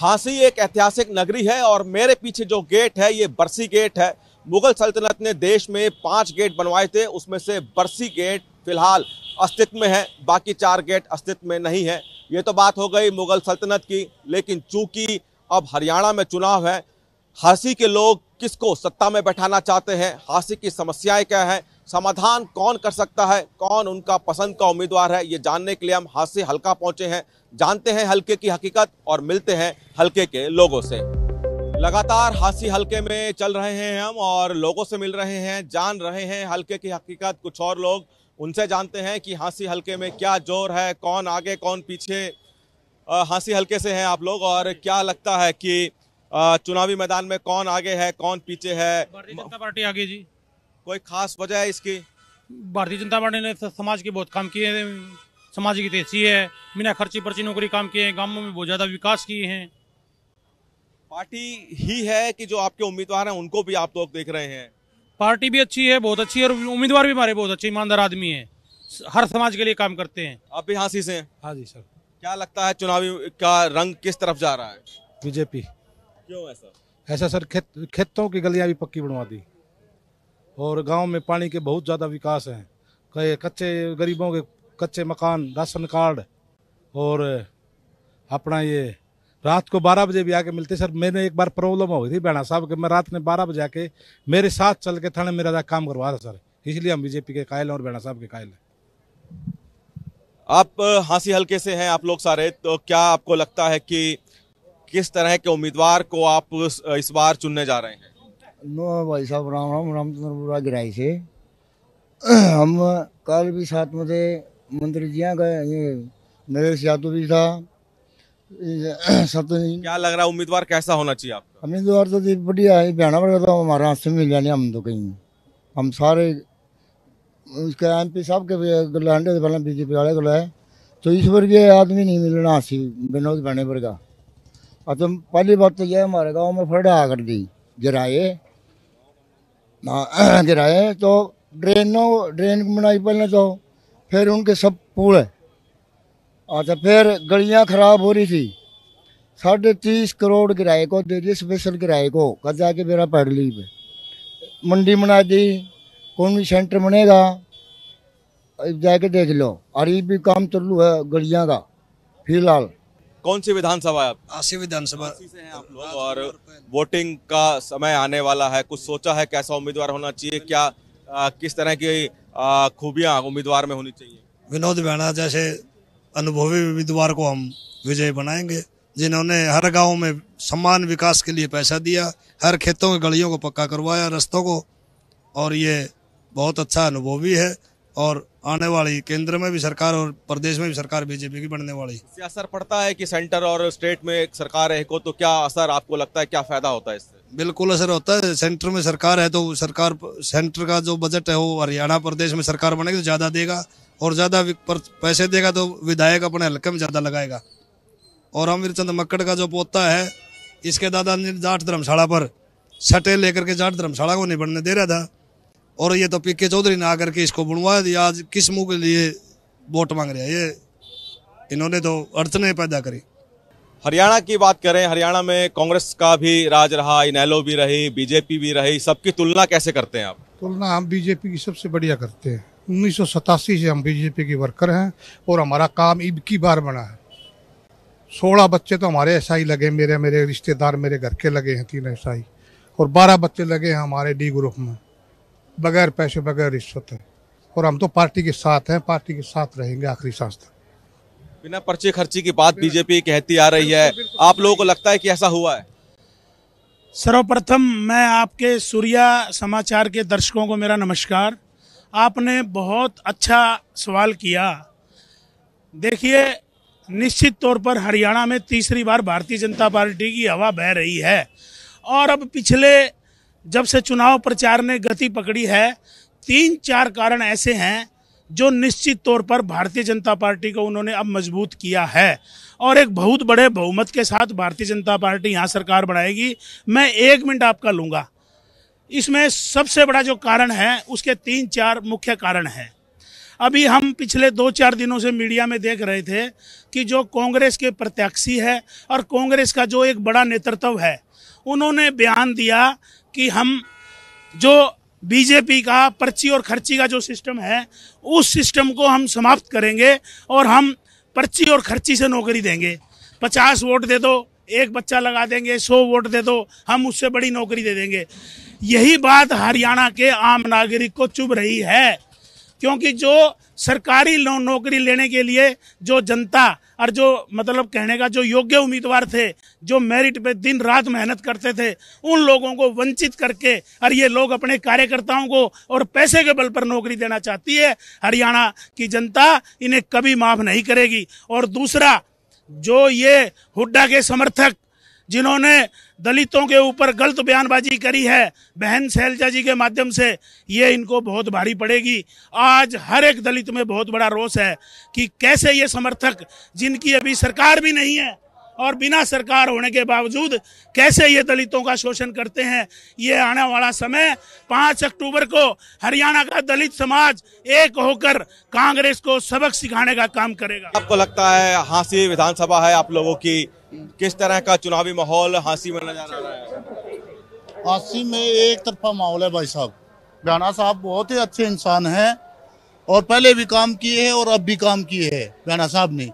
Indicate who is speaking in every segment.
Speaker 1: हांसी एक ऐतिहासिक नगरी है और मेरे पीछे जो गेट है ये बरसी गेट है मुगल सल्तनत ने देश में पांच गेट बनवाए थे उसमें से बरसी गेट फिलहाल अस्तित्व में है बाकी चार गेट अस्तित्व में नहीं है ये तो बात हो गई मुगल सल्तनत की लेकिन चूंकि अब हरियाणा में चुनाव है हांसी के लोग किसको सत्ता में बैठाना चाहते हैं हांसी की समस्याएं क्या हैं समाधान कौन कर सकता है कौन उनका पसंद का उम्मीदवार है ये जानने के लिए हम हाथ से हल्का पहुंचे हैं जानते हैं हल्के की हकीकत और मिलते हैं हल्के के लोगों से लगातार हासी हल्के में चल रहे हैं हम और लोगों से मिल रहे हैं जान रहे हैं हल्के की हकीकत कुछ और लोग उनसे जानते हैं कि हांसी हल्के में क्या जोर है कौन आगे कौन पीछे हांसी हल्के से हैं आप लोग और क्या लगता है कि चुनावी मैदान में कौन आगे है कौन पीछे है भारतीय जनता पार्टी आगे जी कोई खास वजह है इसकी
Speaker 2: भारतीय जनता पार्टी ने समाज के बहुत काम किए हैं समाज की तेजी है बिना खर्ची पर्ची नौकरी काम किए हैं गाँवों में बहुत ज़्यादा विकास किए हैं पार्टी ही है कि जो
Speaker 1: आपके उम्मीदवार हैं उनको भी आप लोग देख रहे हैं पार्टी भी अच्छी है बहुत अच्छी है और उम्मीदवार भी हमारे बहुत अच्छे ईमानदार आदमी है हर समाज के लिए काम करते हैं आप भी हाँसी से हाँ जी सर क्या लगता है चुनावी का रंग किस तरफ जा रहा है बीजेपी क्यों ऐसा
Speaker 3: ऐसा सर खेत खेतों की गलियां भी पक्की बनवा दी और गांव में पानी के बहुत ज़्यादा विकास हैं कई कच्चे गरीबों के कच्चे मकान राशन कार्ड और अपना ये रात को 12 बजे भी आके मिलते सर मैंने एक बार प्रॉब्लम हो गई थी बैणा साहब के मैं रात में 12 बजे आके मेरे साथ चल के थाने मेरा काम करवा था सर इसलिए हम बीजेपी के कायल हैं और बैणा साहब के कायल हैं
Speaker 1: आप हाँसी हल्के से हैं आप लोग सारे तो क्या आपको लगता है कि किस तरह के उम्मीदवार को आप इस बार चुनने जा रहे हैं
Speaker 4: नो भाई साहब राम राम रामचंद्र बुरा गिराई से हम कल भी साथ में थे मंत्री जिया गए नरेश यादव भी था सत्यजी क्या
Speaker 1: लग रहा उम्मीदवार कैसा होना चाहिए आपका
Speaker 4: उम्मीदवार तो बढ़िया है बहना बढ़ तो हमारा हाथ से मिल जाने हम तो कहीं हम सारे उसके एम पी साहब के गलांडे पहले बीजेपी वाले को लाए तो इस वर्ग के आदमी नहीं मिलना हाथी विनोद बहने वर्ग अच्छा पहली बात तो यह हमारे गाँव में फड़ा कर दी जरा गिराए तो ड्रेन नो ड्रेन बनाई पहले तो फिर उनके सब पूल है अच्छा फिर गलियाँ खराब हो रही थी साढ़े तीस करोड़ किराए को दे दिए स्पेशल किराए को कर जाके मेरा पैडली पे मंडी बना दी कौन भी सेंटर बनेगा जाके देख लो अरे भी काम चलू है गलियाँ का फिलहाल
Speaker 1: कौन सी विधानसभा है आप आशी विधानसभा से हैं आप लोग और वोटिंग का समय आने वाला है कुछ सोचा है कैसा उम्मीदवार होना चाहिए क्या आ, किस तरह की
Speaker 3: खूबियाँ उम्मीदवार में होनी चाहिए विनोद बैणा जैसे अनुभवी उम्मीदवार को हम विजय बनाएंगे जिन्होंने हर गांव में समान विकास के लिए पैसा दिया हर खेतों की गलियों को पक्का करवाया रस्तों को और ये बहुत अच्छा अनुभवी है और आने वाली केंद्र में भी सरकार और प्रदेश में भी सरकार बीजेपी की बनने वाली
Speaker 1: इससे असर पड़ता है कि सेंटर और स्टेट में एक सरकार है को तो क्या असर आपको लगता है क्या फायदा होता है इससे
Speaker 3: बिल्कुल असर होता है सेंटर में सरकार है तो सरकार सेंटर का जो बजट है वो हरियाणा प्रदेश में सरकार बनेगी तो ज़्यादा देगा और ज़्यादा पैसे देगा तो विधायक अपने हल्के में ज़्यादा लगाएगा और अमीर चंद मक्कड़ का जो पोता है इसके दादा ने जाट धर्मशाला पर सटे लेकर के जाट धर्मशाला को नहीं बनने दे रहा था और ये तो पीके चौधरी ने आकर के इसको बुनवा दिया आज किस मुँह के लिए वोट मांग रहे हैं ये इन्होंने तो अड़चने पैदा करी
Speaker 1: हरियाणा की बात करें हरियाणा में कांग्रेस का भी राज रहा इनैलो भी रही बीजेपी भी रही सबकी तुलना कैसे करते हैं आप
Speaker 5: तुलना हम बीजेपी की सबसे बढ़िया करते हैं उन्नीस से हम बीजेपी के वर्कर हैं और हमारा काम इब की बार बना है सोलह बच्चे तो हमारे ऐसा ही लगे मेरे मेरे रिश्तेदार मेरे घर के लगे हैं तीन ऐसा ही और बारह बच्चे लगे हैं हमारे डी ग्रुप में बगैर पैसे बगैर रिश्वत है और हम तो पार्टी के साथ हैं पार्टी के साथ रहेंगे आखिरी सांस तक
Speaker 1: बिना पर्चे खर्ची की बात बीजेपी कहती आ रही है आप लोगों को लगता है कि ऐसा हुआ है
Speaker 6: सर्वप्रथम मैं आपके सूर्या समाचार के दर्शकों को मेरा नमस्कार आपने बहुत अच्छा सवाल किया देखिए निश्चित तौर पर हरियाणा में तीसरी बार भारतीय जनता पार्टी की हवा बह रही है और अब पिछले जब से चुनाव प्रचार ने गति पकड़ी है तीन चार कारण ऐसे हैं जो निश्चित तौर पर भारतीय जनता पार्टी को उन्होंने अब मजबूत किया है और एक बहुत बड़े बहुमत के साथ भारतीय जनता पार्टी यहाँ सरकार बनाएगी मैं एक मिनट आपका लूँगा इसमें सबसे बड़ा जो कारण है उसके तीन चार मुख्य कारण हैं अभी हम पिछले दो चार दिनों से मीडिया में देख रहे थे कि जो कांग्रेस के प्रत्याशी है और कांग्रेस का जो एक बड़ा नेतृत्व है उन्होंने बयान दिया कि हम जो बीजेपी का पर्ची और खर्ची का जो सिस्टम है उस सिस्टम को हम समाप्त करेंगे और हम पर्ची और खर्ची से नौकरी देंगे पचास वोट दे दो एक बच्चा लगा देंगे सौ वोट दे दो हम उससे बड़ी नौकरी दे देंगे यही बात हरियाणा के आम नागरिक को चुभ रही है क्योंकि जो सरकारी नौकरी लेने के लिए जो जनता और जो मतलब कहने का जो योग्य उम्मीदवार थे जो मेरिट पे दिन रात मेहनत करते थे उन लोगों को वंचित करके और ये लोग अपने कार्यकर्ताओं को और पैसे के बल पर नौकरी देना चाहती है हरियाणा की जनता इन्हें कभी माफ नहीं करेगी और दूसरा जो ये हुड्डा के समर्थक जिन्होंने दलितों के ऊपर गलत बयानबाजी करी है बहन सैलजा जी के माध्यम से ये इनको बहुत भारी पड़ेगी आज हर एक दलित में बहुत बड़ा रोष है कि कैसे ये समर्थक जिनकी अभी सरकार भी नहीं है और बिना सरकार होने के बावजूद कैसे ये दलितों का शोषण करते हैं ये आने वाला समय पाँच अक्टूबर को हरियाणा का दलित समाज एक होकर कांग्रेस को सबक सिखाने का काम करेगा
Speaker 1: आपको लगता है हाँसी विधानसभा है आप लोगों की किस तरह का चुनावी माहौल हाँसी में नजर आ रहा
Speaker 5: है हाँसी में एक तरफा माहौल है भाई साहब बयाना साहब बहुत ही अच्छे इंसान हैं और पहले भी काम किए हैं और अब भी काम किए हैं बयाना साहब ने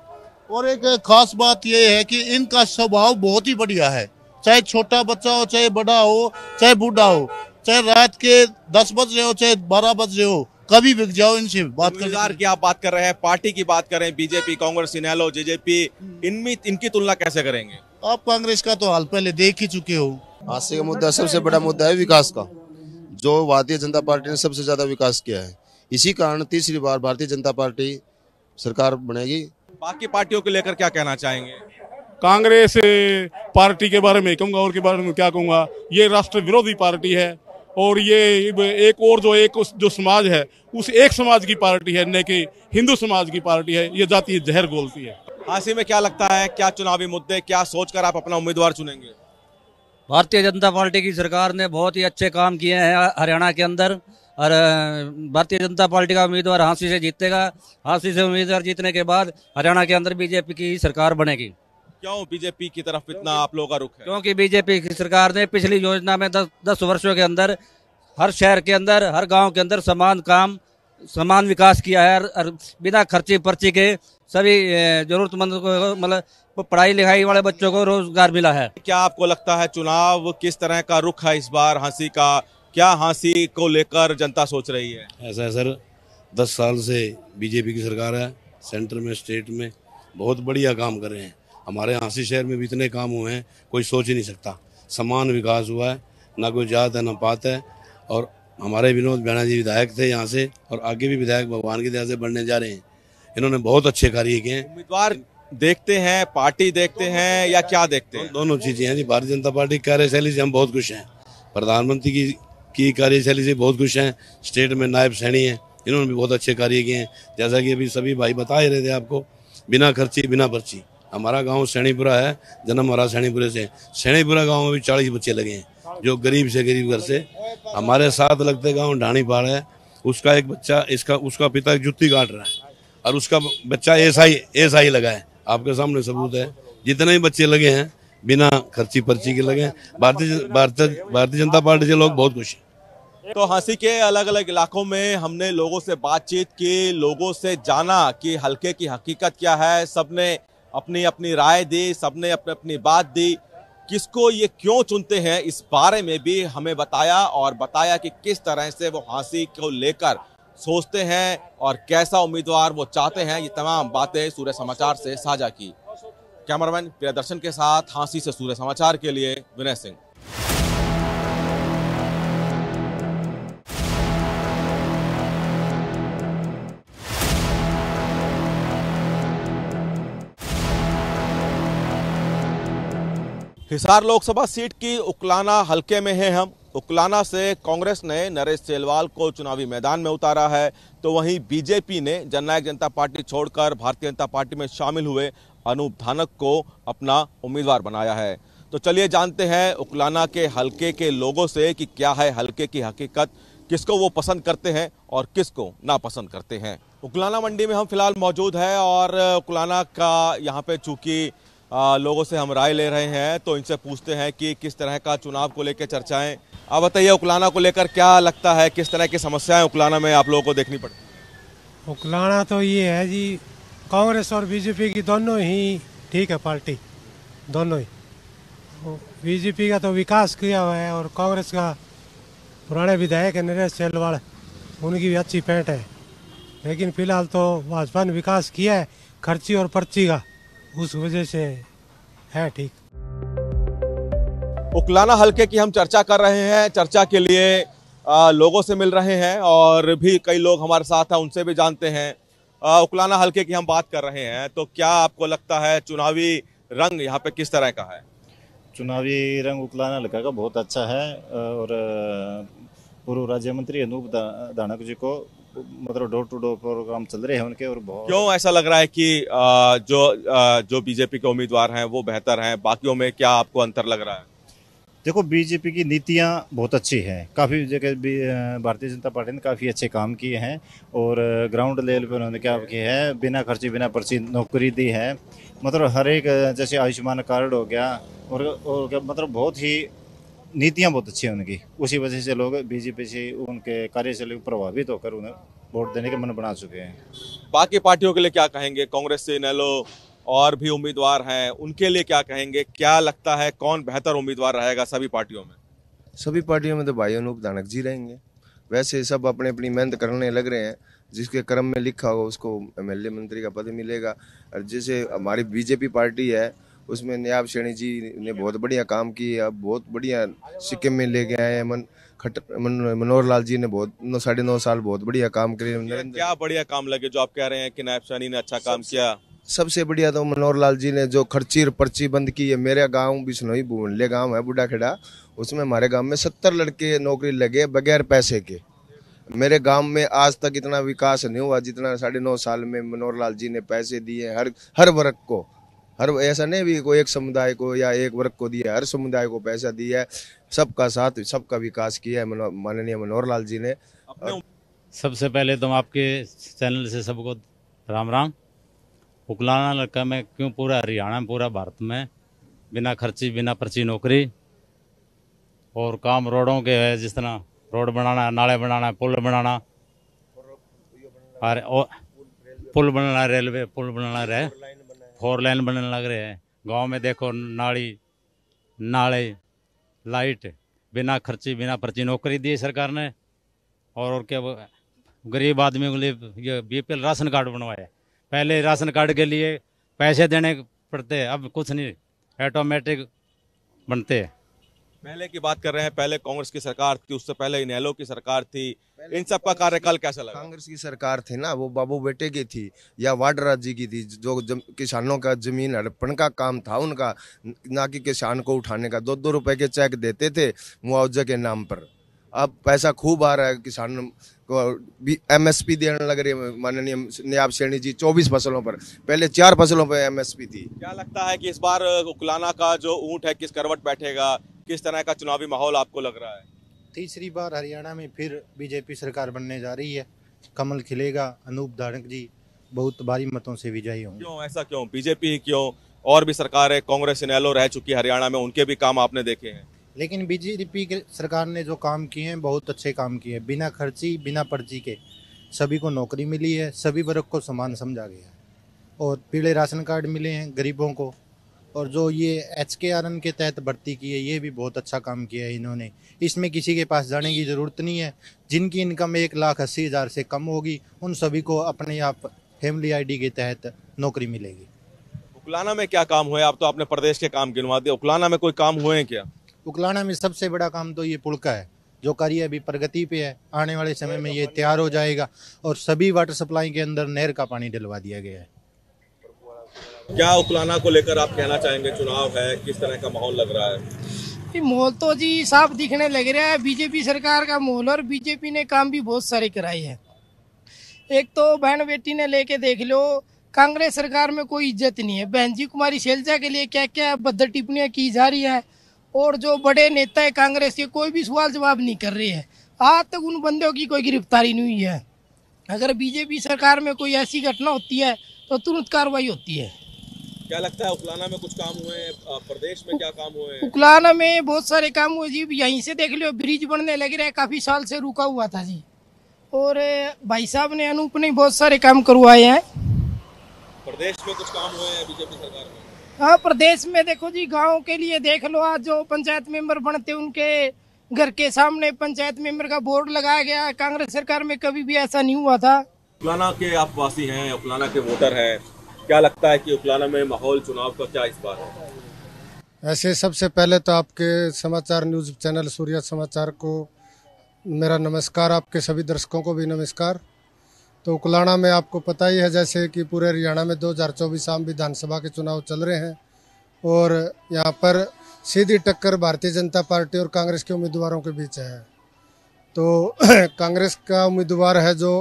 Speaker 5: और एक खास बात यह है कि इनका स्वभाव बहुत ही बढ़िया है चाहे छोटा बच्चा हो चाहे बड़ा हो
Speaker 1: चाहे बूढ़ा हो चाहे रात के दस बज रहे हो चाहे बारह बज रहे हो कभी बिक जाओ इनसे बात कर की आप बात कर रहे हैं पार्टी की बात करें बीजेपी कांग्रेस इनैलो जेजेपी हम्म। इनमें इनकी तुलना कैसे करेंगे
Speaker 5: आप कांग्रेस का तो हाल पहले देख ही चुके हो आज का मुद्दा सबसे बड़ा मुद्दा है विकास का जो भारतीय जनता पार्टी ने सबसे ज्यादा विकास किया है इसी कारण तीसरी बार भारतीय जनता पार्टी सरकार बनेगी
Speaker 1: बाकी पार्टियों को लेकर क्या कहना चाहेंगे
Speaker 6: कांग्रेस पार्टी के बारे में कहूँगा और के बारे में क्या कहूँगा ये राष्ट्र विरोधी पार्टी है और ये एक और जो एक उस जो समाज है उस एक समाज
Speaker 1: की पार्टी है न कि हिंदू समाज की पार्टी है ये जाती है जहर गोलती है हासिम में क्या लगता है क्या चुनावी मुद्दे क्या सोचकर आप अपना उम्मीदवार चुनेंगे भारतीय जनता पार्टी की सरकार
Speaker 5: ने बहुत ही अच्छे काम किए हैं हरियाणा के अंदर और भारतीय जनता पार्टी का उम्मीदवार हांसी से जीतेगा हांसी से उम्मीदवार जीतने के बाद हरियाणा के अंदर बीजेपी की सरकार बनेगी
Speaker 1: क्यों बीजेपी की तरफ इतना आप लोगों का रुख
Speaker 5: है क्योंकि बीजेपी की सरकार ने पिछली योजना में दस दस वर्षों के अंदर हर शहर के अंदर हर गांव के अंदर समान काम समान विकास किया है और बिना खर्ची पर्ची के सभी जरूरतमंद को मतलब पढ़ाई लिखाई वाले बच्चों को रोजगार मिला है
Speaker 1: क्या आपको लगता है चुनाव किस तरह का रुख है इस बार हंसी का क्या हंसी को लेकर जनता सोच रही है
Speaker 3: ऐसा है सर दस साल से बीजेपी की सरकार है सेंटर में स्टेट में बहुत बढ़िया काम कर रहे हैं हमारे हांसी शहर में भी इतने काम हुए हैं कोई सोच ही नहीं सकता समान विकास हुआ है ना कोई जात है ना पात है और हमारे विनोद बैना जी विधायक थे यहाँ से और आगे भी विधायक भगवान की दया से बढ़ने जा रहे हैं इन्होंने बहुत अच्छे कार्य किए हैं उम्मीदवार देखते हैं पार्टी देखते हैं या क्या देखते हैं दोनों चीज़ें हैं जी भारतीय जनता पार्टी की कार्यशैली से हम बहुत खुश हैं प्रधानमंत्री की की कार्यशैली से बहुत खुश हैं स्टेट में नायब सैनी हैं इन्होंने भी बहुत अच्छे कार्य किए हैं जैसा कि अभी सभी भाई बता ही रहे थे आपको बिना खर्ची बिना पर्ची हमारा गांव सैणीपुरा है जन्म हमारा सैणीपुरे से सैणीपुरा गांव में भी चालीस बच्चे लगे हैं जो गरीब से गरीब घर से हमारे साथ लगते गांव ढाणी पहाड़ है उसका एक बच्चा इसका उसका पिता जुत्ती काट रहा है और उसका बच्चा ऐसा ही ऐसा ही लगा है आपके सामने सबूत है जितने भी बच्चे लगे हैं बिना खर्ची पर्ची के लगे भारतीय भारतीय भारतीय जनता पार्टी से लोग बहुत खुश हैं
Speaker 1: तो हंसी के अलग अलग इलाकों में हमने लोगों से बातचीत की लोगों से जाना कि हल्के की हकीकत क्या है सबने अपनी अपनी राय दी सबने अपनी अपनी बात दी किसको ये क्यों चुनते हैं इस बारे में भी हमें बताया और बताया कि किस तरह से वो हांसी को लेकर सोचते हैं और कैसा उम्मीदवार वो चाहते हैं ये तमाम बातें सूर्य समाचार से साझा की कैमरामैन प्रियदर्शन के साथ हांसी से सूर्य समाचार के लिए विनय सिंह हिसार लोकसभा सीट की उकलाना हलके में हैं हम उकलाना से कांग्रेस ने नरेश सेलवाल को चुनावी मैदान में उतारा है तो वहीं बीजेपी ने जननायक जनता पार्टी छोड़कर भारतीय जनता पार्टी में शामिल हुए अनूप धानक को अपना उम्मीदवार बनाया है तो चलिए जानते हैं उकलाना के हलके के लोगों से कि क्या है हलके की हकीकत किसको वो पसंद करते हैं और किसको नापसंद करते हैं उकलाना मंडी में हम फिलहाल मौजूद हैं और उकलाना का यहाँ पे चूंकि लोगों से हम राय ले रहे हैं तो इनसे पूछते हैं कि किस तरह का चुनाव को लेकर चर्चाएं आप बताइए उकलाना को लेकर क्या लगता है किस तरह की समस्याएं उकलाना में आप लोगों को देखनी पड़ती
Speaker 5: उकलाना तो ये है जी कांग्रेस और बीजेपी की दोनों ही ठीक है पार्टी दोनों ही बीजेपी का तो विकास किया हुआ है और कांग्रेस का पुराने विधायक है नरेश सेलवाल उनकी भी अच्छी पैंट है लेकिन फिलहाल तो भाजपा ने विकास किया है खर्ची और पर्ची का उस वजह से है ठीक
Speaker 1: उकलाना हल्के की हम चर्चा कर रहे हैं चर्चा के लिए आ, लोगों से मिल रहे हैं और भी कई लोग हमारे साथ हैं उनसे भी जानते हैं आ, उकलाना हल्के की हम बात कर रहे हैं तो क्या आपको लगता है चुनावी रंग यहाँ पे किस तरह का है
Speaker 2: चुनावी रंग उकलाना हल्का का बहुत अच्छा है और पूर्व राज्य मंत्री अनूप दानक जी को मतलब डोर टू डोर प्रोग्राम चल रहे हैं उनके और बहुत
Speaker 1: क्यों ऐसा लग रहा है कि जो जो बीजेपी के उम्मीदवार हैं वो बेहतर हैं बाकियों में क्या आपको अंतर लग रहा है
Speaker 2: देखो बीजेपी की नीतियां बहुत अच्छी हैं काफ़ी जगह भारतीय जनता पार्टी ने काफ़ी अच्छे काम किए हैं और ग्राउंड लेवल पर उन्होंने क्या किए हैं बिना खर्चे बिना पर्ची नौकरी दी है मतलब हर एक जैसे आयुष्मान कार्ड हो गया और, और मतलब बहुत ही नीतियाँ बहुत अच्छी हैं उनकी उसी वजह से लोग बीजेपी से उनके कार्यशैली प्रभावित होकर उन्हें वोट देने के मन बना चुके हैं
Speaker 1: बाकी पार्टियों के लिए क्या कहेंगे कांग्रेस से इनेलो और भी उम्मीदवार हैं उनके लिए क्या कहेंगे क्या लगता है कौन बेहतर उम्मीदवार रहेगा सभी पार्टियों में
Speaker 7: सभी पार्टियों में तो भाई अनूप दानक जी रहेंगे वैसे सब अपने अपनी मेहनत करने लग रहे हैं जिसके क्रम में लिखा होगा उसको एम मंत्री का पद मिलेगा और जैसे हमारी बीजेपी पार्टी है उसमें नयाब सैनी जी ने बहुत बढ़िया काम किए अब बहुत बढ़िया सिक्किम में लेके आए हैं मन खट मन, मनोहर लाल जी ने बहुत नौ साढ़े नौ साल बहुत बढ़िया काम करे क्या
Speaker 1: बढ़िया काम लगे जो आप कह रहे हैं कि नायब सैनी ने अच्छा काम किया
Speaker 7: सबसे बढ़िया तो मनोहर लाल जी ने जो खर्ची पर्ची बंद की है मेरा गांव बिश्नोई भूमले गांव है बुढ़ा खेड़ा उसमें हमारे गांव में सत्तर लड़के नौकरी लगे बगैर पैसे के मेरे गांव में आज तक इतना विकास नहीं हुआ जितना साढ़े नौ साल में मनोहर लाल जी ने पैसे दिए हर हर वर्ग को हर ऐसा नहीं भी कोई एक समुदाय को या एक वर्ग को दिया हर समुदाय को पैसा दिया है सबका साथ सबका विकास किया है माननीय मनोहर लाल जी ने
Speaker 2: सबसे पहले तो आपके चैनल से सबको राम राम उकलाना लड़का में क्यों पूरा हरियाणा पूरा भारत में बिना खर्ची बिना पर्ची नौकरी और काम रोडों के है जिस तरह रोड बनाना नाले बनाना पुल बनाना और पुल बनाना रेलवे पुल बनाना रहे फोर लाइन बनने लग रहे हैं गांव में देखो नाली नाले लाइट बिना खर्ची बिना पर्ची नौकरी दी सरकार ने और और क्या गरीब आदमी के लिए ये बीपीएल राशन कार्ड बनवाया पहले राशन कार्ड के लिए पैसे देने पड़ते अब कुछ नहीं ऑटोमेटिक बनते हैं
Speaker 1: पहले की बात कर रहे हैं पहले कांग्रेस की सरकार थी उससे पहले इनेलो की सरकार थी इन सब का कार्यकाल कैसा
Speaker 7: लगा कांग्रेस की सरकार थी ना वो बाबू बेटे की थी या वाडरा जी की थी जो जम, किसानों का जमीन हड़पण का काम था उनका ना कि किसान को उठाने का दो दो रुपए के चेक देते थे मुआवजे के नाम पर अब पैसा खूब आ रहा है किसान को भी एम एस पी देने लग रही है माननीय नयाब सैनी जी चौबीस फसलों पर पहले चार फसलों पर एम एस पी थी क्या लगता है कि
Speaker 1: इस बार उकलाना का जो ऊँट है किस करवट बैठेगा किस तरह का चुनावी माहौल आपको लग रहा है
Speaker 2: तीसरी बार हरियाणा में फिर बीजेपी सरकार बनने जा रही है कमल खिलेगा अनूप धानक जी बहुत भारी मतों से विजयी होंगे क्यों ऐसा
Speaker 1: क्यों बीजेपी क्यों और भी सरकार है कांग्रेस इनैलो रह चुकी है हरियाणा में उनके भी काम आपने देखे हैं
Speaker 2: लेकिन बीजेपी की सरकार ने जो काम किए हैं बहुत अच्छे काम किए हैं बिना खर्ची बिना पर्ची के सभी को नौकरी मिली है सभी वर्ग को समान समझा गया है और पीले राशन कार्ड मिले हैं गरीबों को और जो ये एच के आर एन के तहत भर्ती की है ये भी बहुत अच्छा काम किया है इन्होंने इसमें किसी के पास जाने की ज़रूरत नहीं है जिनकी इनकम एक लाख अस्सी हज़ार से कम होगी उन सभी को अपने आप फैमिली आईडी के तहत नौकरी मिलेगी
Speaker 1: उकलाना में क्या काम हुआ आप तो आपने प्रदेश के काम गिनवा दिया उकलाना में कोई काम हुए हैं क्या
Speaker 2: उकलाना में सबसे बड़ा काम तो ये पुल का है जो कार्य अभी प्रगति पे है आने वाले समय में ये तैयार हो जाएगा और सभी वाटर सप्लाई के अंदर नहर का पानी डलवा दिया गया है
Speaker 1: क्या उकलाना को लेकर आप कहना चाहेंगे चुनाव है किस तरह का माहौल लग रहा है
Speaker 8: माहौल तो जी साफ दिखने लग रहा है बीजेपी सरकार का माहौल और बीजेपी ने काम भी बहुत सारे कराए हैं एक तो बहन बेटी ने लेके देख लो कांग्रेस सरकार में कोई इज्जत नहीं है बहन जी कुमारी शैलजा के लिए क्या क्या बद्दर टिप्पणियाँ की जा रही है और जो बड़े नेता है कांग्रेस के कोई भी सवाल जवाब नहीं कर रहे हैं आज तक उन बंदों की कोई गिरफ्तारी नहीं हुई है अगर बीजेपी सरकार में कोई ऐसी घटना होती है तो तुरंत कार्रवाई होती
Speaker 1: है क्या लगता है उकलाना में कुछ काम हुए हैं प्रदेश में क्या काम
Speaker 8: हुए हैं उकलाना में बहुत सारे काम हुए जी यहीं से देख लियो ब्रिज बनने लग रहा है काफ़ी साल से रुका हुआ था जी और भाई साहब ने अनूप ने बहुत सारे काम करवाए हैं प्रदेश में कुछ काम हुए हैं बीजेपी सरकार में हाँ प्रदेश में देखो जी गाँव के लिए देख लो आज जो पंचायत मेंबर बनते उनके घर के सामने पंचायत मेंबर का बोर्ड लगाया गया कांग्रेस सरकार में कभी भी ऐसा नहीं हुआ था उकलाना
Speaker 1: के आप वासी हैं उकलाना के वोटर हैं क्या लगता है कि उपलाना में माहौल चुनाव का क्या इस बार है
Speaker 5: ऐसे सबसे पहले तो आपके समाचार न्यूज़ चैनल सूर्या समाचार को मेरा नमस्कार आपके सभी दर्शकों को भी नमस्कार तो उकलाना में आपको पता ही है जैसे कि पूरे हरियाणा में 2024 आम विधानसभा के चुनाव चल रहे हैं और यहाँ पर सीधी टक्कर भारतीय जनता पार्टी और कांग्रेस के उम्मीदवारों के बीच है तो कांग्रेस का उम्मीदवार है जो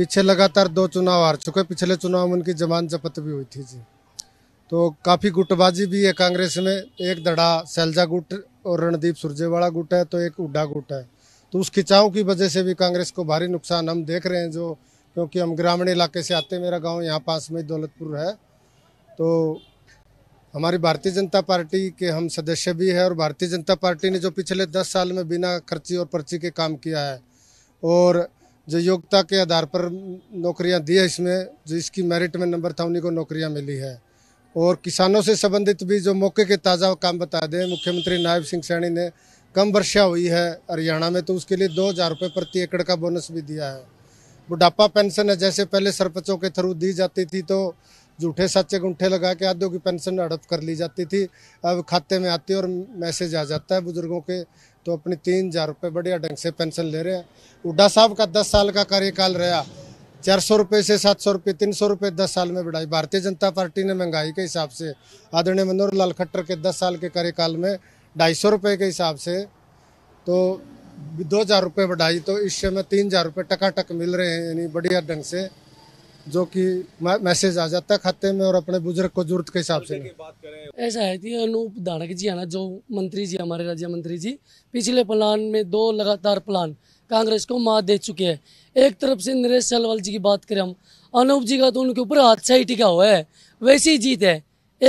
Speaker 5: पीछे लगातार दो चुनाव हार चुके पिछले चुनाव में उनकी जमान जपत भी हुई थी जी तो काफ़ी गुटबाजी भी है कांग्रेस में एक दड़ा सैलजा गुट और रणदीप सुरजेवाला गुट है तो एक उड्डा गुट है तो उस खिंचाव की वजह से भी कांग्रेस को भारी नुकसान हम देख रहे हैं जो क्योंकि हम ग्रामीण इलाके से आते मेरा गाँव यहाँ पास में दौलतपुर है तो हमारी भारतीय जनता पार्टी के हम सदस्य भी हैं और भारतीय जनता पार्टी ने जो पिछले दस साल में बिना खर्ची और पर्ची के काम किया है और जो योग्यता के आधार पर नौकरियां दी है इसमें जो इसकी मेरिट में नंबर था उन्हीं को नौकरियां मिली है और किसानों से संबंधित भी जो मौके के ताज़ा काम बता दें मुख्यमंत्री नायब सिंह सैनी ने कम वर्षा हुई है हरियाणा में तो उसके लिए दो हज़ार रुपये प्रति एकड़ का बोनस भी दिया है बुढ़ापा पेंशन है जैसे पहले सरपंचों के थ्रू दी जाती थी तो झूठे साचे गुंठे लगा के आधे की पेंशन हड़प कर ली जाती थी अब खाते में आती है और मैसेज आ जाता है बुजुर्गों के तो अपनी तीन हजार रुपये बढ़िया ढंग से पेंशन ले रहे हैं हुडा साहब का दस साल का कार्यकाल रहा चार सौ रुपये से सात सौ रुपये तीन सौ रुपये दस साल में बढ़ाई भारतीय जनता पार्टी ने महंगाई के हिसाब से आदरणीय मनोहर लाल खट्टर के दस साल के कार्यकाल में ढाई सौ रुपये के हिसाब से तो दो हज़ार रुपये बढ़ाई तो इस समय तीन हज़ार रुपये टकाटक मिल रहे हैं यानी बढ़िया ढंग से जो कि मैसेज आ जाता है खाते में और अपने बुजुर्ग को जरूरत के हिसाब से
Speaker 9: ऐसा है कि अनूप धानक जी है ना जो मंत्री जी हमारे राज्य मंत्री जी पिछले प्लान में दो लगातार प्लान कांग्रेस को मात दे चुके हैं एक तरफ से नरेश सलवाल जी की बात करें हम अनूप जी का तो उनके ऊपर हादसा ही टिका हुआ है वैसी जीत है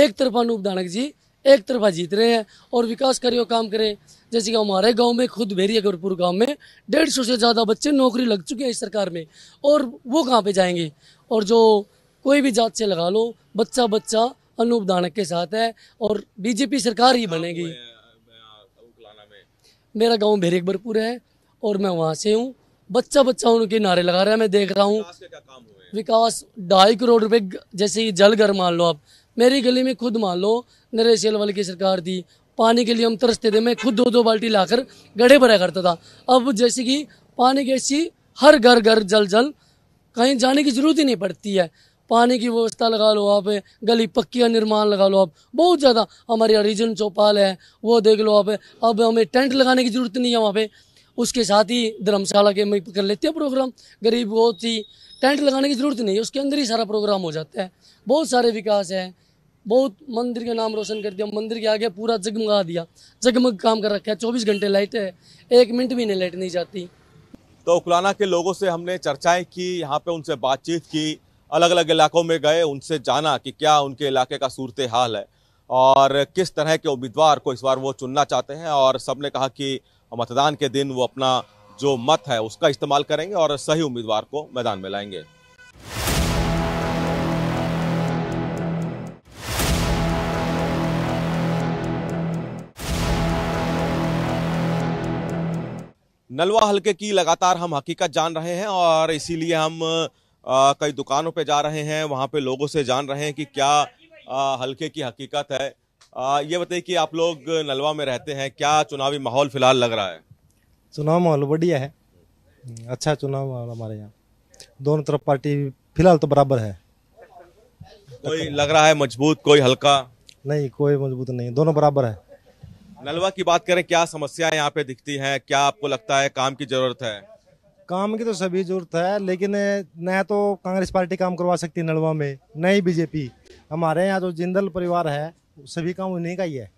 Speaker 9: एक तरफ अनूप धानक जी एक तरफा जीत रहे हैं और विकास कार्यो काम करे जैसे कि हमारे गांव में खुद अगरपुर गांव में डेढ़ सौ से ज़्यादा बच्चे नौकरी लग चुके हैं इस सरकार में और वो कहाँ पे जाएंगे और जो कोई भी जात से लगा लो बच्चा बच्चा अनूप धानक के साथ है और बीजेपी सरकार ही बनेगी मेरा गांव भेरेकबरपुर है और मैं वहां से हूँ बच्चा बच्चा उनके नारे लगा रहा है मैं देख रहा हूँ विकास ढाई करोड़ रुपए जैसे ही जल घर मान लो आप मेरी गली में खुद मान लो नरेश सेलवाल की सरकार थी पानी के लिए हम तरसते थे मैं खुद दो दो बाल्टी लाकर गड्ढे भरा करता था अब जैसे कि पानी की हर घर घर जल जल कहीं जाने की ज़रूरत ही नहीं पड़ती है पानी की व्यवस्था लगा लो आप गली पक्की का निर्माण लगा लो आप बहुत ज़्यादा हमारे यहाँ रीजन चौपाल है वो देख लो आप अब हमें टेंट लगाने की ज़रूरत नहीं है वहाँ पे उसके साथ ही धर्मशाला के में कर लेते हैं प्रोग्राम गरीब बहुत ही टेंट लगाने की ज़रूरत नहीं है उसके अंदर ही सारा प्रोग्राम हो जाता है बहुत सारे विकास हैं बहुत मंदिर का नाम रोशन कर दिया मंदिर के आगे पूरा जगमगा दिया जगमग काम कर रखा है चौबीस घंटे लाइट है एक मिनट भी नहीं लाइट नहीं जाती
Speaker 1: तो उकलाना के लोगों से हमने चर्चाएं की यहाँ पे उनसे बातचीत की अलग अलग इलाकों में गए उनसे जाना कि क्या उनके इलाके का सूरत हाल है और किस तरह के उम्मीदवार को इस बार वो चुनना चाहते हैं और सबने कहा कि मतदान के दिन वो अपना जो मत है उसका इस्तेमाल करेंगे और सही उम्मीदवार को मैदान में लाएंगे नलवा हल्के की लगातार हम हकीकत जान रहे हैं और इसीलिए हम आ, कई दुकानों पे जा रहे हैं वहाँ पे लोगों से जान रहे हैं कि क्या आ, हल्के की हकीकत है आ, ये बताइए कि आप लोग नलवा में रहते हैं क्या चुनावी माहौल फिलहाल लग रहा है
Speaker 2: चुनाव माहौल बढ़िया है अच्छा चुनाव माहौल हमारे यहाँ दोनों तरफ पार्टी फिलहाल तो बराबर है
Speaker 1: कोई लग रहा है मजबूत कोई हल्का
Speaker 2: नहीं कोई मजबूत नहीं दोनों बराबर है
Speaker 1: नलवा की बात करें क्या समस्या यहाँ पे दिखती है क्या आपको लगता है काम की जरूरत है
Speaker 2: काम की तो सभी जरूरत है लेकिन न तो कांग्रेस पार्टी काम करवा सकती है नलवा में न ही बीजेपी हमारे यहाँ जो जिंदल परिवार है सभी काम उन्हीं का ही है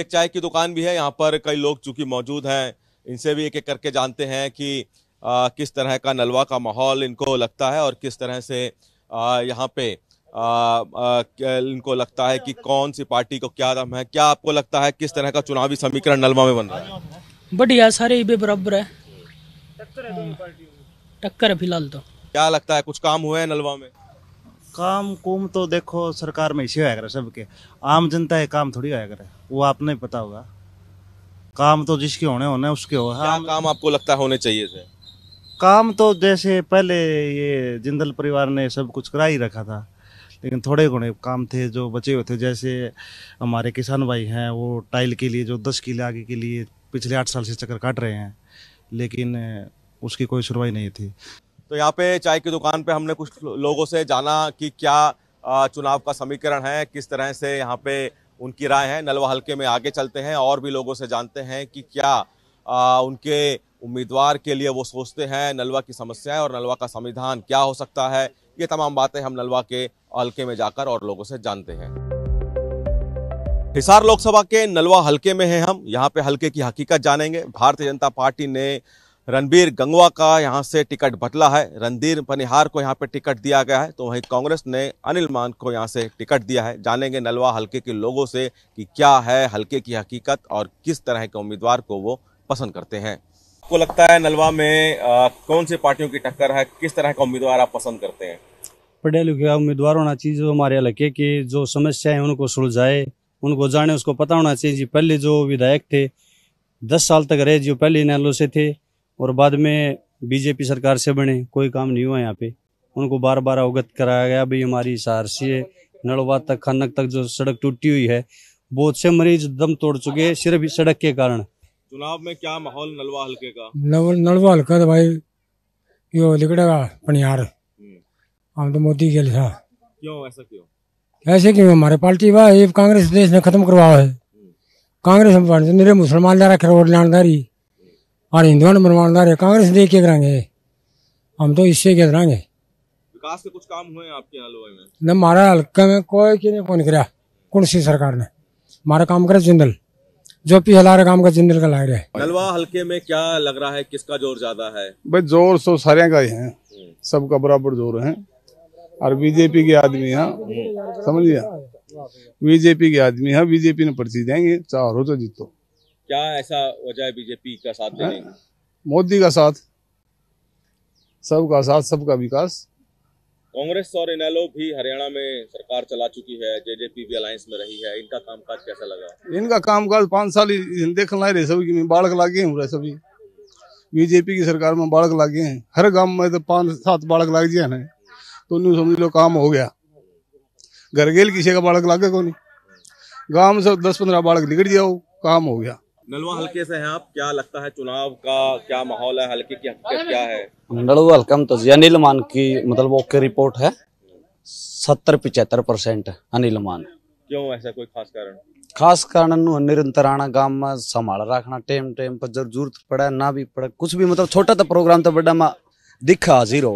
Speaker 1: एक चाय की दुकान भी है यहाँ पर कई लोग चूंकि मौजूद हैं इनसे भी एक एक करके जानते हैं कि आ, किस तरह का नलवा का माहौल इनको लगता है और किस तरह से यहाँ पे इनको लगता है कि कौन सी पार्टी को क्या दम है क्या आपको लगता है किस तरह का चुनावी समीकरण नलमा में बन रहा
Speaker 9: है बढ़िया सारे ही बराबर है टक्कर है फिलहाल तो
Speaker 2: क्या लगता है कुछ काम हुए है नलवा में काम कुम तो देखो सरकार में इसी होया करे सबके आम जनता है काम थोड़ी होया करे वो आप नहीं पता होगा काम तो जिसके होने होने उसके हो
Speaker 1: क्या काम आपको लगता होने चाहिए थे
Speaker 2: काम तो जैसे पहले ये जिंदल परिवार ने सब कुछ करा ही रखा था लेकिन थोड़े गुणे काम थे जो बचे हुए थे जैसे हमारे किसान भाई हैं वो टाइल के लिए जो दस किले आगे के लिए पिछले आठ साल से चक्कर काट रहे हैं लेकिन उसकी कोई सुनवाई नहीं थी
Speaker 1: तो यहाँ पे चाय की दुकान पे हमने कुछ लोगों से जाना कि क्या चुनाव का समीकरण है किस तरह से यहाँ पे उनकी राय है नलवा हल्के में आगे चलते हैं और भी लोगों से जानते हैं कि क्या आ, उनके उम्मीदवार के लिए वो सोचते हैं नलवा की समस्याएं और नलवा का संविधान क्या हो सकता है ये तमाम बातें हम नलवा के हल्के में जाकर और लोगों से जानते हैं हिसार लोकसभा के नलवा हल्के में हैं हम यहाँ पे हल्के की हकीकत जानेंगे भारतीय जनता पार्टी ने रणबीर गंगवा का यहाँ से टिकट बदला है रणधीर पनिहार को यहाँ पे टिकट दिया गया है तो वहीं कांग्रेस ने अनिल मान को यहाँ से टिकट दिया है जानेंगे नलवा हल्के के लोगों से कि क्या है हल्के की हकीकत और किस तरह के उम्मीदवार को वो पसंद करते हैं आपको लगता है नलवा में आ, कौन से पार्टियों की टक्कर है किस तरह का उम्मीदवार आप पसंद करते
Speaker 2: हैं पढ़े लिखे उम्मीदवार होना चाहिए जो हमारे इलाके की जो समस्या है उनको सुलझाए उनको जाने उसको पता होना चाहिए जी पहले जो विधायक थे दस साल तक रहे जो पहले नैलो से थे और बाद में बीजेपी सरकार से बने कोई काम नहीं हुआ यहाँ पे उनको बार बार अवगत कराया गया भाई हमारी सहारसी है नड़वा तक खनक तक जो सड़क टूटी हुई है बहुत से मरीज दम तोड़ चुके हैं सिर्फ सड़क के कारण चुनाव में
Speaker 1: क्या माहौल नलवा हल्के का
Speaker 5: नलवा हल्का तो भाई यो लिकड़ेगा पनिहार हम्म। हम तो मोदी के लिए
Speaker 1: क्यों ऐसा क्यों
Speaker 5: ऐसे क्यों हमारे पार्टी वाह ये कांग्रेस देश ने खत्म करवाओ है हम्म। कांग्रेस में मेरे मुसलमान दारा खरोड़ दारी और हिंदुओं ने दारे कांग्रेस देख के करेंगे हम तो इससे के करेंगे विकास के कुछ काम हुए आपके हलवाई में न हमारा हल्का में कोई नहीं कौन करा कौन सी सरकार ने हमारा काम करे जिंदल जो पी हलार गांव का जिंदल का लायर है
Speaker 1: नलवा हल्के में क्या लग रहा है किसका जोर ज्यादा है भाई
Speaker 5: जोर सो तो सारे का ही है सबका बराबर जोर है
Speaker 3: और बीजेपी के आदमी यहाँ लिया बीजेपी के आदमी है बीजेपी ने पर्ची देंगे चार हो तो जीतो
Speaker 1: क्या ऐसा वजह है बीजेपी का साथ
Speaker 5: मोदी का साथ सबका साथ सबका विकास
Speaker 1: कांग्रेस और इनेलो भी हरियाणा में सरकार चला चुकी है जे जेजेपी भी अलायंस में रही है इनका कामकाज कैसा लगा
Speaker 5: इनका कामकाज पाँच साल देख ही रहे सभी बाढ़ लागे हैं सभी बीजेपी की सरकार में बाढ़ लागे हैं हर गांव में तो पाँच सात बाढ़ लाग जाए ना तो न्यू समझ लो काम हो गया घर गेल किसी का बाढ़ लागे को
Speaker 3: नहीं गाँव में सब दस पंद्रह बाढ़ निकट जाओ काम हो गया
Speaker 1: नलवा हल्के से हैं आप क्या लगता है चुनाव का क्या माहौल है हल्के की हकीकत क्या है
Speaker 3: नलवा हल्का में तो अनिल मान की मतलब ओके रिपोर्ट है सत्तर पिछहत्तर परसेंट अनिल मान क्यों ऐसा कोई खास कारण खास कारण आना गांव में संभाल रखना टाइम टाइम पर जरूरत पड़े ना भी पड़े कुछ भी मतलब छोटा तो प्रोग्राम तो बड़ा मा दिखा हाजिर हो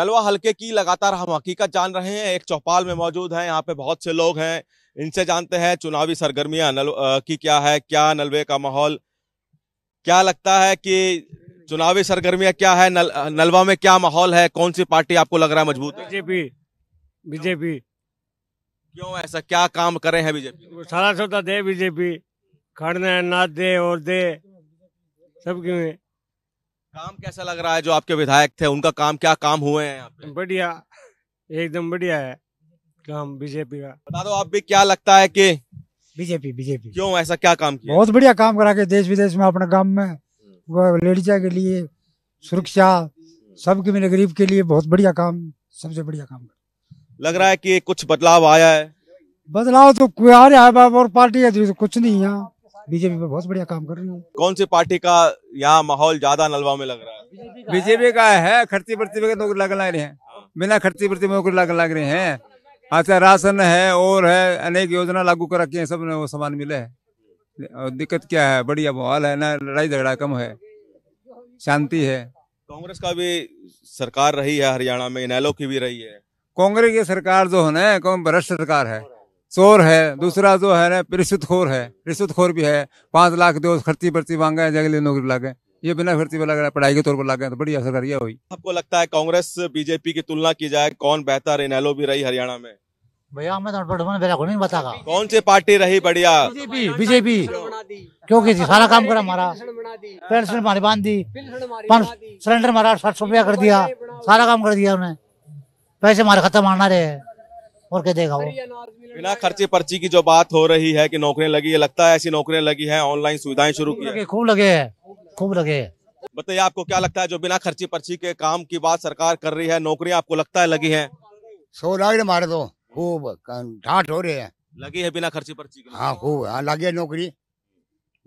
Speaker 1: नलवा हल्के की लगातार हम हकीकत जान रहे हैं एक चौपाल में मौजूद है यहाँ पे बहुत से लोग हैं इनसे जानते हैं चुनावी सरगर्मियां नल की क्या है क्या नलवे का माहौल क्या लगता है कि चुनावी सरगर्मियां क्या है नल, नलवा में क्या माहौल है कौन सी पार्टी आपको लग रहा है मजबूत बीजेपी बीजेपी क्यों ऐसा क्या काम करे हैं बीजेपी सारा सौदा दे बीजेपी खड़ने ना दे और दे सब क्यों काम कैसा लग रहा है जो आपके विधायक थे उनका काम क्या काम हुए हैं बढ़िया एकदम बढ़िया है काम बीजेपी का बता दो आप भी क्या लगता है कि बीजेपी बीजेपी क्यों ऐसा क्या काम किया बहुत
Speaker 5: बढ़िया काम करा के देश विदेश में अपने गांव में हम्म। लेडीजा के लिए सुरक्षा सबके मेरे गरीब के लिए बहुत बढ़िया काम
Speaker 1: सबसे बढ़िया काम लग रहा है कि कुछ बदलाव आया है
Speaker 5: बदलाव तो आ रहा है और पार्टी है तो कुछ नहीं यहाँ बीजेपी में बहुत बढ़िया काम कर रही है
Speaker 1: कौन सी पार्टी का यहाँ
Speaker 7: माहौल ज्यादा नलवा में लग रहा है बीजेपी का है खर्ची प्रति में लग लग रहे हैं बिना खर्ची प्रति में लग लग रहे हैं अच्छा राशन है और है अनेक योजना लागू कर रखी है सब ने वो सामान मिले है और दिक्कत क्या है बढ़िया माहौल है ना लड़ाई झगड़ा कम है शांति है कांग्रेस का भी सरकार रही है हरियाणा में इनैलो की भी रही है कांग्रेस की सरकार जो है ना भ्रष्ट सरकार है चोर है दूसरा जो है ना रिश्वतखोर है रिश्वतखोर भी है पांच लाख दो खर्ची पर्ची मांगे जगह नौकरी लागे
Speaker 2: ये बिना खर्ची पर लग रहा है पढ़ाई के तौर पर लगे तो बड़ी असर करिए हुई
Speaker 1: आपको लगता है कांग्रेस बीजेपी की तुलना की जाए कौन बेहतर इनैलो भी रही हरियाणा में
Speaker 2: भैया मैं बटमन तो मेरा को नहीं बतागा कौन सी पार्टी
Speaker 1: रही बढ़िया बीजेपी
Speaker 2: बीजेपी क्योंकि सारा काम करा मारा पेंशन मारी बांध दी सिलेंडर मारा साठ सौ रुपया कर दिया सारा काम कर दिया उन्हें पैसे मारे खत्म आना रहे और क्या देगा वो
Speaker 1: बिना खर्चे पर्ची की जो बात हो रही है कि नौकरियां लगी है लगता है ऐसी नौकरियां लगी है ऑनलाइन सुविधाएं शुरू की
Speaker 2: खूब लगे है खूब लगे
Speaker 4: है बताइए
Speaker 1: आपको क्या लगता है जो बिना खर्ची पर्ची के काम की बात सरकार कर रही है नौकरियां आपको लगता है
Speaker 4: लगी है सौ लाख मारे दो खूब ढाट हो रहे हैं
Speaker 1: लगी है बिना खर्चे पर
Speaker 4: हाँ खूब हाँ लगे नौकरी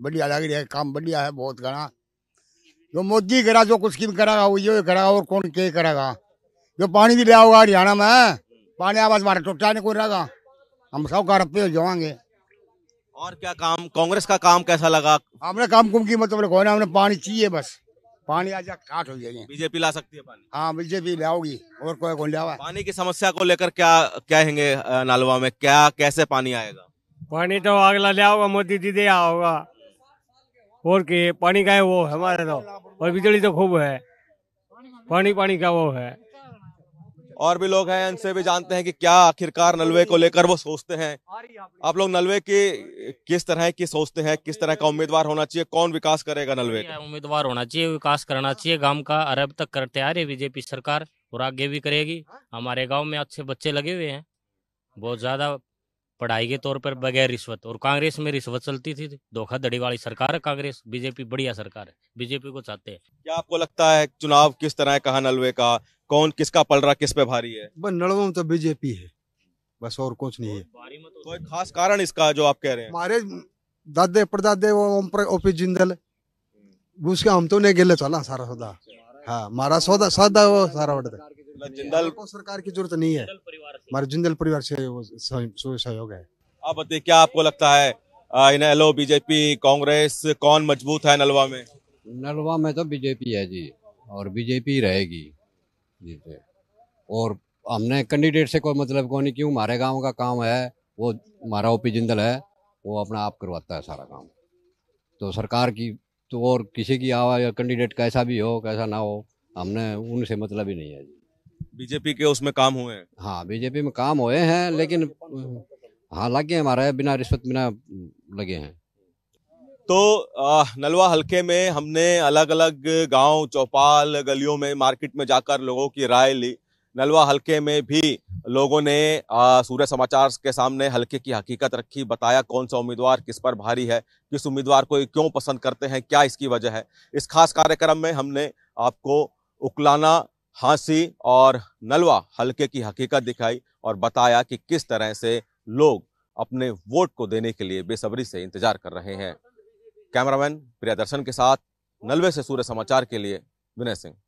Speaker 4: बढ़िया लग रही है काम बढ़िया है बहुत घना जो मोदी करा जो कुछ की करेगा वो ये करेगा और कौन के करेगा जो पानी भी लिया होगा हरियाणा में पानी आवाज हमारा टूटा नहीं कोई रहेगा हम सब का रुपये जाएंगे
Speaker 1: और क्या काम कांग्रेस का काम कैसा लगा
Speaker 4: हमने काम कुम की मतलब हमने पानी चाहिए बस पानी जाए काट हो जाएगी बीजेपी ला सकती है पानी हाँ बीजेपी लाओगी और कोई कौन लिया
Speaker 1: पानी की समस्या को लेकर क्या कहेंगे नालवा में क्या कैसे पानी आएगा
Speaker 5: पानी तो अगला ले आओगा मोदी दे आओगा और के पानी का है वो हमारे तो और बिजली तो खूब है पानी पानी का वो है
Speaker 1: और भी लोग हैं इनसे भी जानते हैं कि क्या आखिरकार नलवे को लेकर वो सोचते हैं आप लोग नलवे की किस तरह की सोचते हैं किस तरह का उम्मीदवार होना चाहिए कौन विकास करेगा नलवे
Speaker 5: उम्मीदवार होना चाहिए विकास करना चाहिए गांव का अरब तक कर तैयार है बीजेपी सरकार और आगे भी करेगी हमारे गाँव में अच्छे बच्चे लगे हुए हैं बहुत ज्यादा पढ़ाई के तौर पर बगैर रिश्वत और कांग्रेस में रिश्वत चलती थी धोखाधड़ी वाली सरकार है कांग्रेस बीजेपी बढ़िया सरकार है बीजेपी को चाहते हैं
Speaker 1: क्या आपको लगता है चुनाव किस तरह है कहा नलवे का कौन किसका पल रहा किस पे भारी है बस नलवे में तो बीजेपी है बस और कुछ नहीं है तो कोई खास कारण इसका जो आप कह रहे हैं हमारे
Speaker 5: दादे परदादे वो ओपी जिंदल उसके हम तो नहीं गेले चला सारा सौदा अच्छा। हाँ मारा सौदा सौदा वो सारा
Speaker 1: मतलब जिंदल को सरकार की जरूरत नहीं है
Speaker 5: हमारे जिंदल परिवार से सहयोग है
Speaker 1: आप बताइए क्या आपको लगता है इनहेलो बीजेपी कांग्रेस कौन मजबूत है नलवा में
Speaker 2: नलवा में तो बीजेपी है जी और बीजेपी रहेगी जी और हमने कैंडिडेट से कोई मतलब कौन नहीं क्यों हमारे गांव का काम है वो हमारा ओपी जिंदल है वो अपना आप करवाता है सारा काम तो सरकार की तो और किसी की आवाज या कैंडिडेट कैसा भी हो कैसा ना हो हमने उनसे मतलब ही नहीं है जी
Speaker 1: बीजेपी के उसमें काम हुए हैं
Speaker 2: हाँ बीजेपी में काम हुए हैं लेकिन हाँ लगे हमारे बिना रिश्वत बिना लगे हैं
Speaker 1: तो नलवा हलके में हमने अलग अलग गांव चौपाल गलियों में मार्केट में जाकर लोगों की राय ली नलवा हलके में भी लोगों ने सूर्य समाचार के सामने हलके की हकीकत रखी बताया कौन सा उम्मीदवार किस पर भारी है किस उम्मीदवार को क्यों पसंद करते हैं क्या इसकी वजह है इस खास कार्यक्रम में हमने आपको उकलाना हांसी और नलवा हलके की हकीकत दिखाई और बताया कि किस तरह से लोग अपने वोट को देने के लिए बेसब्री से इंतजार कर रहे हैं कैमरामैन प्रियादर्शन के साथ नलवे से सूर्य समाचार के लिए विनय सिंह